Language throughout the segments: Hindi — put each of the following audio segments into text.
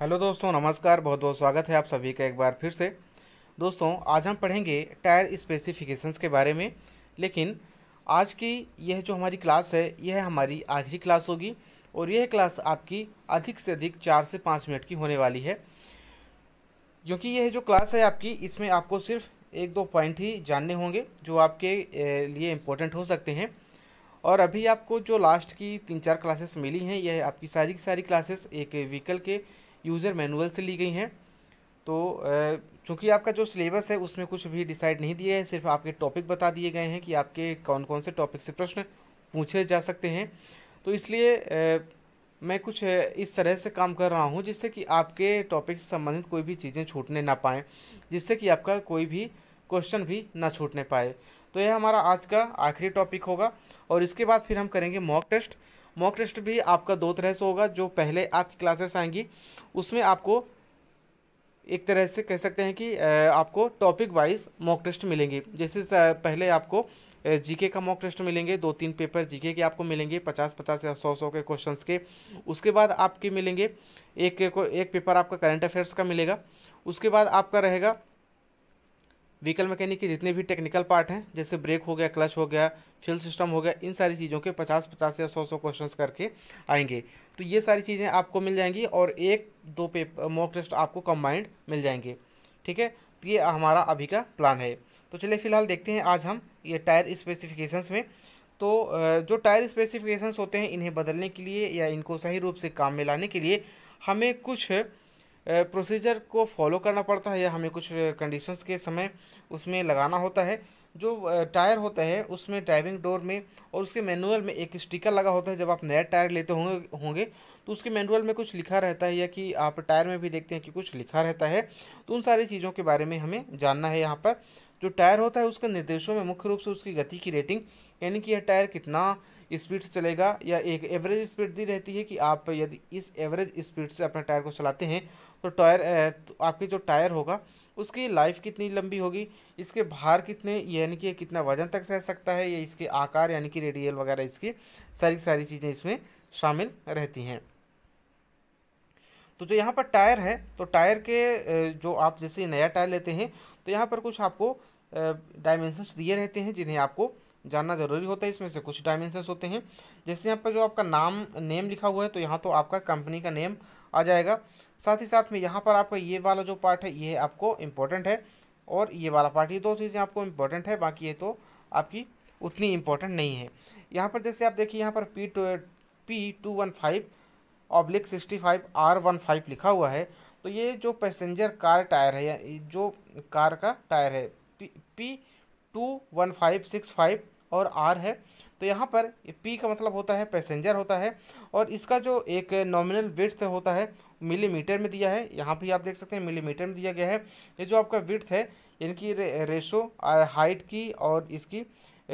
हेलो दोस्तों नमस्कार बहुत बहुत स्वागत है आप सभी का एक बार फिर से दोस्तों आज हम पढ़ेंगे टायर स्पेसिफिकेशंस के बारे में लेकिन आज की यह जो हमारी क्लास है यह हमारी आखिरी क्लास होगी और यह क्लास आपकी अधिक से अधिक चार से पाँच मिनट की होने वाली है क्योंकि यह जो क्लास है आपकी इसमें आपको सिर्फ एक दो पॉइंट ही जानने होंगे जो आपके लिए इम्पोर्टेंट हो सकते हैं और अभी आपको जो लास्ट की तीन चार क्लासेस मिली हैं यह आपकी सारी की सारी क्लासेस एक व्हीकल के यूज़र मैनुअल से ली गई हैं तो चूँकि आपका जो सिलेबस है उसमें कुछ भी डिसाइड नहीं दिए हैं सिर्फ आपके टॉपिक बता दिए गए हैं कि आपके कौन कौन से टॉपिक से प्रश्न पूछे जा सकते हैं तो इसलिए मैं कुछ इस तरह से काम कर रहा हूँ जिससे कि आपके टॉपिक से संबंधित कोई भी चीज़ें छूटने ना पाएँ जिससे कि आपका कोई भी क्वेश्चन भी ना छूटने पाए तो यह हमारा आज का आखिरी टॉपिक होगा और इसके बाद फिर हम करेंगे मॉक टेस्ट मॉक टेस्ट भी आपका दो तरह से होगा जो पहले आपकी क्लासेस आएंगी उसमें आपको एक तरह से कह सकते हैं कि आपको टॉपिक वाइज मॉक टेस्ट मिलेंगे जैसे पहले आपको जीके का मॉक टेस्ट मिलेंगे दो तीन पेपर जीके के आपको मिलेंगे पचास पचास या सौ सौ के क्वेश्चंस के उसके बाद आपके मिलेंगे एक एक पेपर आपका करंट अफेयर्स का मिलेगा उसके बाद आपका रहेगा व्हीकल मैकेनिक के जितने भी टेक्निकल पार्ट हैं जैसे ब्रेक हो गया क्लच हो गया फ्यूल सिस्टम हो गया इन सारी चीज़ों के पचास पचास या सौ सौ क्वेश्चंस करके आएंगे तो ये सारी चीज़ें आपको मिल जाएंगी और एक दो पेपर मॉक टेस्ट आपको कम्बाइंड मिल जाएंगे ठीक है तो ये हमारा अभी का प्लान है तो चलिए फिलहाल देखते हैं आज हम ये टायर स्पेसिफिकेशंस में तो जो टायर स्पेसिफिकेशंस होते हैं इन्हें बदलने के लिए या इनको सही रूप से काम में लाने के लिए हमें कुछ प्रोसीजर को फॉलो करना पड़ता है या हमें कुछ कंडीशंस के समय उसमें लगाना होता है जो टायर होता है उसमें ड्राइविंग डोर में और उसके मैनुअल में एक स्टिकर लगा होता है जब आप नया टायर लेते होंगे होंगे तो उसके मैनुअल में कुछ लिखा रहता है या कि आप टायर में भी देखते हैं कि कुछ लिखा रहता है तो उन सारी चीज़ों के बारे में हमें जानना है यहाँ पर जो टायर होता है उसके निर्देशों में मुख्य रूप से उसकी गति की रेटिंग यानी कि यह टायर कितना स्पीड से चलेगा या एक एवरेज स्पीड दी रहती है कि आप यदि इस एवरेज स्पीड से अपने टायर को चलाते हैं तो टायर तो आपके जो टायर होगा उसकी लाइफ कितनी लंबी होगी इसके भार कितने यानी कि कितना वजन तक सह सकता है या इसके आकार यानी कि रेडियल वगैरह इसकी सारी सारी चीज़ें इसमें शामिल रहती हैं तो जो यहाँ पर टायर है तो टायर के जो आप जैसे नया टायर लेते हैं तो यहाँ पर कुछ आपको डायमेंशंस दिए रहते हैं जिन्हें आपको जानना जरूरी होता है इसमें से कुछ डायमेंशंस होते हैं जैसे यहाँ पर जो आपका नाम नेम लिखा हुआ है तो यहाँ तो आपका कंपनी का नेम आ जाएगा साथ ही साथ में यहाँ पर आपका ये वाला जो पार्ट है ये आपको इम्पोर्टेंट है और ये वाला पार्ट ये दो चीज़ें आपको इम्पोर्टेंट है बाकी ये तो आपकी उतनी इम्पोर्टेंट नहीं है यहाँ पर जैसे आप देखिए यहाँ पर P two P two one five oblique sixty five R one five लिखा हुआ है तो ये जो पैसेंजर कार टायर है या जो कार का टायर है P two one five six five और आर है तो यहाँ पर पी का मतलब होता है पैसेंजर होता है और इसका जो एक नॉमिनल विड्थ होता है मिलीमीटर में दिया है यहाँ भी आप देख सकते हैं मिलीमीटर में दिया गया है ये जो आपका विड्थ है इनकी रे, रेशो हाइट की और इसकी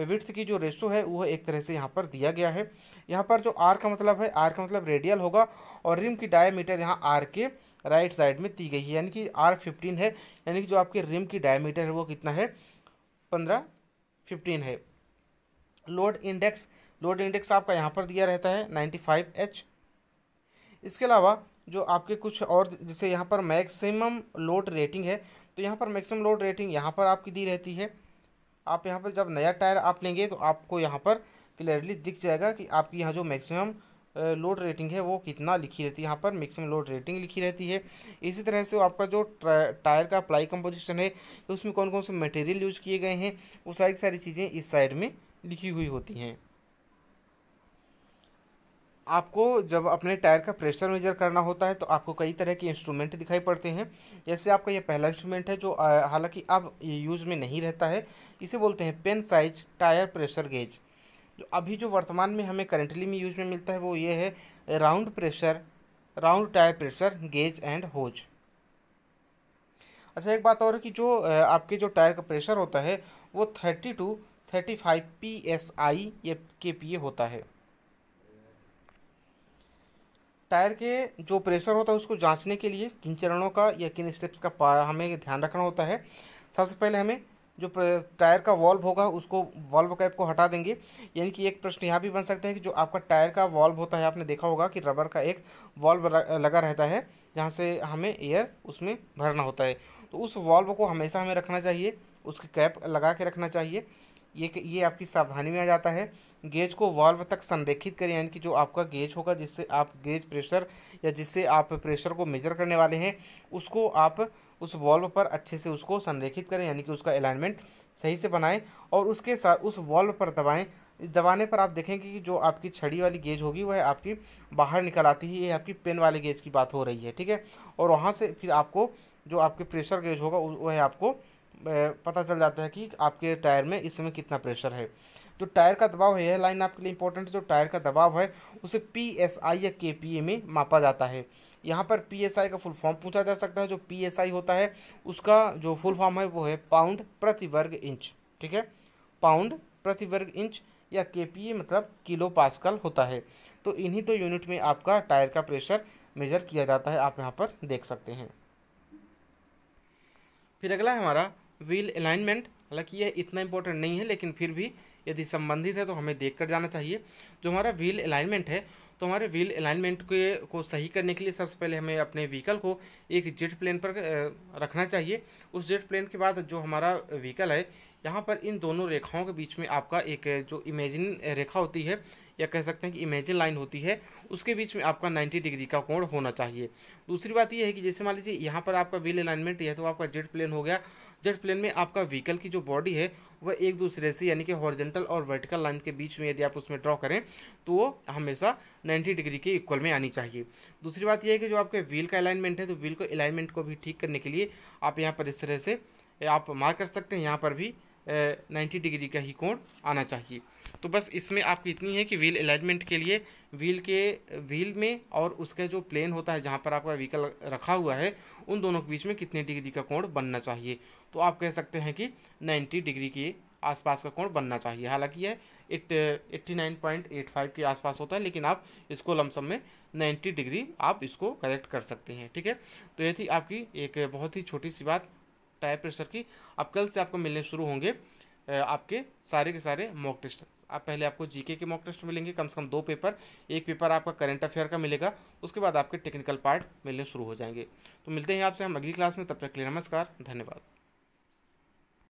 विर्थ की जो रेशो है वह एक तरह से यहाँ पर दिया गया है यहाँ पर जो आर का मतलब है आर का मतलब रेडियल होगा और रिम की डायमीटर यहाँ आर के राइट साइड में दी गई है यानी कि आर फिफ्टीन है यानी कि जो आपके रिम की डायमीटर है वो कितना है पंद्रह फिफ्टीन है लोड इंडेक्स लोड इंडेक्स आपका यहाँ पर दिया रहता है नाइन्टी फाइव एच इसके अलावा जो आपके कुछ और जैसे यहाँ पर मैक्सिमम लोड रेटिंग है तो यहाँ पर मैक्सिमम लोड रेटिंग यहाँ पर आपकी दी रहती है आप यहाँ पर जब नया टायर आप लेंगे तो आपको यहाँ पर क्लियरली दिख जाएगा कि आपकी यहाँ जो मैक्सिमम लोड रेटिंग है वो कितना लिखी रहती है यहाँ पर मैक्सिमम लोड रेटिंग लिखी रहती है इसी तरह से आपका जो टायर का प्लाई कंपोजिशन है तो उसमें कौन कौन से मटेरियल यूज किए गए हैं वो सारी सारी चीज़ें इस साइड में लिखी हुई होती हैं आपको जब अपने टायर का प्रेशर मेजर करना होता है तो आपको कई तरह के इंस्ट्रूमेंट दिखाई पड़ते हैं जैसे आपका यह पहला इंस्ट्रूमेंट है जो हालांकि अब यूज़ में नहीं रहता है इसे बोलते हैं pen size tyre pressure gauge जो अभी जो वर्तमान में हमें करेंटली में यूज में मिलता है वो ये है round pressure round tyre pressure gauge and hose अच्छा एक बात और है कि जो आपके जो टायर का प्रेशर होता है वो thirty two thirty five P S I या के पी ए होता है टायर के जो प्रेशर होता है उसको जांचने के लिए किन चरणों का या किन स्टेप्स का हमें ध्यान रखना होता है सबसे पहले हमें जो टायर का वॉल्व होगा उसको वॉल्व कैप को हटा देंगे यानी कि एक प्रश्न यहाँ भी बन सकता है कि जो आपका टायर का वॉल्व होता है आपने देखा होगा कि रबर का एक वॉल्व लगा रहता है जहाँ से हमें एयर उसमें भरना होता है तो उस वॉल्व को हमेशा हमें रखना चाहिए उसकी कैप लगा के रखना चाहिए ये ये आपकी सावधानी में आ जाता है गेज को वॉल्व तक संरेखित करें यानी कि जो आपका गेज होगा जिससे आप गेज प्रेशर या जिससे आप प्रेशर को मेजर करने वाले हैं उसको आप उस वॉल्व पर अच्छे से उसको संरेखित करें यानी कि उसका अलाइनमेंट सही से बनाएं और उसके साथ उस वॉल्व पर दबाएं इस दबाने पर आप देखेंगे कि जो आपकी छड़ी वाली गेज होगी वह आपकी बाहर निकल आती है ये आपकी पेन वाले गेज की बात हो रही है ठीक है और वहाँ से फिर आपको जो आपके प्रेशर गेज होगा वह आपको पता चल जाता है कि आपके टायर में इस समय कितना प्रेशर है जो टायर का दबाव है यह लाइन आपके लिए इंपॉर्टेंट है जो टायर का दबाव है उसे पी एस आई या के पी ए में मापा जाता है यहाँ पर पी का फुल फॉर्म पूछा जा सकता है जो पी होता है उसका जो फुल फॉर्म है वो है पाउंड प्रति वर्ग इंच ठीक है पाउंड प्रति वर्ग इंच या के e मतलब किलो पास्कल होता है तो इन्हीं तो यूनिट में आपका टायर का प्रेशर मेजर किया जाता है आप यहाँ पर देख सकते हैं फिर अगला है हमारा व्हील अलाइनमेंट हालांकि यह इतना इम्पोर्टेंट नहीं है लेकिन फिर भी यदि संबंधित है तो हमें देख कर जाना चाहिए जो हमारा व्हील अलाइनमेंट है तो हमारे व्हील अलाइनमेंट के को सही करने के लिए सबसे पहले हमें अपने व्हीकल को एक जेट प्लेन पर रखना चाहिए उस जेट प्लेन के बाद जो हमारा व्हीकल है यहाँ पर इन दोनों रेखाओं के बीच में आपका एक जो इमेजिन रेखा होती है या कह सकते हैं कि इमेजिन लाइन होती है उसके बीच में आपका 90 डिग्री का कोण होना चाहिए दूसरी बात यह है कि जैसे मान लीजिए यहाँ पर आपका व्हील अलाइनमेंट है तो आपका जेट प्लेन हो गया जेट प्लेन में आपका व्हीकल की जो बॉडी है वह एक दूसरे से यानी कि हॉर्जेंटल और वर्टिकल लाइन के बीच में यदि आप उसमें ड्रॉ करें तो वो हमेशा 90 डिग्री के इक्वल में आनी चाहिए दूसरी बात यह है कि जो आपके व्हील का अलाइनमेंट है तो व्हील को अलाइनमेंट को भी ठीक करने के लिए आप यहाँ पर इस तरह से आप मार्क कर सकते हैं यहाँ पर भी नाइन्टी डिग्री का ही कोण आना चाहिए तो बस इसमें आपकी इतनी है कि व्हील अलाइनमेंट के लिए व्हील के व्हील में और उसका जो प्लेन होता है जहाँ पर आपका व्हीकल रखा हुआ है उन दोनों के बीच में कितने डिग्री का कोण बनना चाहिए तो आप कह सकते हैं कि 90 डिग्री के आसपास का कोण बनना चाहिए हालांकि यह eight eighty nine point eight five के आसपास होता है लेकिन आप इसको लमसम में नाइन्टी डिग्री आप इसको करेक्ट कर सकते हैं ठीक है तो ये थी आपकी एक बहुत ही छोटी सी बात टायर प्रेशर की अब कल से आपको मिलने शुरू होंगे आपके सारे के सारे मॉक टेस्ट आप पहले आपको जीके के मॉक टेस्ट मिलेंगे कम से कम दो पेपर एक पेपर आपका करंट अफेयर का मिलेगा उसके बाद आपके टेक्निकल पार्ट मिलने शुरू हो जाएंगे तो मिलते हैं आपसे हम अगली क्लास में तब तक के लिए नमस्कार धन्यवाद